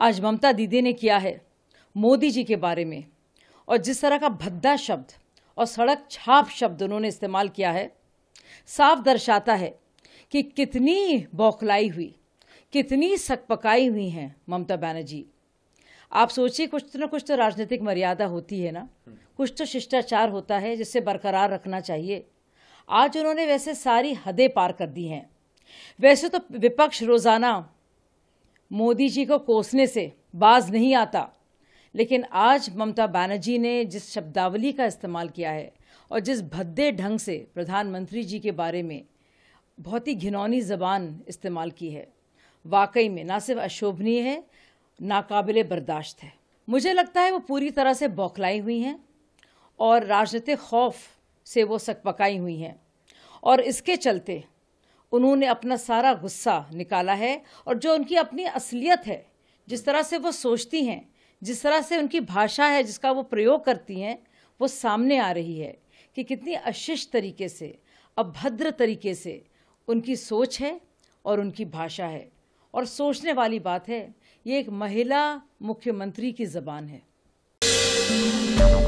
आज ममता दीदी ने किया है मोदी जी के बारे में और जिस तरह का भद्दा शब्द और सड़क छाप शब्द उन्होंने इस्तेमाल किया है साफ दर्शाता है कि कितनी बौखलाई हुई कितनी सकपकाई हुई हैं ममता बनर्जी आप सोचिए कुछ तो ना कुछ तो राजनीतिक मर्यादा होती है ना कुछ तो शिष्टाचार होता है जिससे बरकरार रखना चाहिए आज उन्होंने वैसे सारी हदें पार कर दी हैं वैसे तो विपक्ष रोज़ाना मोदी जी को कोसने से बाज नहीं आता लेकिन आज ममता बनर्जी ने जिस शब्दावली का इस्तेमाल किया है और जिस भद्दे ढंग से प्रधानमंत्री जी के बारे में बहुत ही घिनौनी जबान इस्तेमाल की है वाकई में ना सिर्फ अशोभनीय है नाकाबिल बर्दाश्त है मुझे लगता है वो पूरी तरह से बौखलाई हुई हैं और राजनीतिक खौफ से वो सकपकाई हुई हैं और इसके चलते उन्होंने अपना सारा गुस्सा निकाला है और जो उनकी अपनी असलियत है जिस तरह से वो सोचती हैं जिस तरह से उनकी भाषा है जिसका वो प्रयोग करती हैं वो सामने आ रही है कि कितनी अशिष्ट तरीके से अभद्र तरीके से उनकी सोच है और उनकी भाषा है और सोचने वाली बात है ये एक महिला मुख्यमंत्री की ज़बान है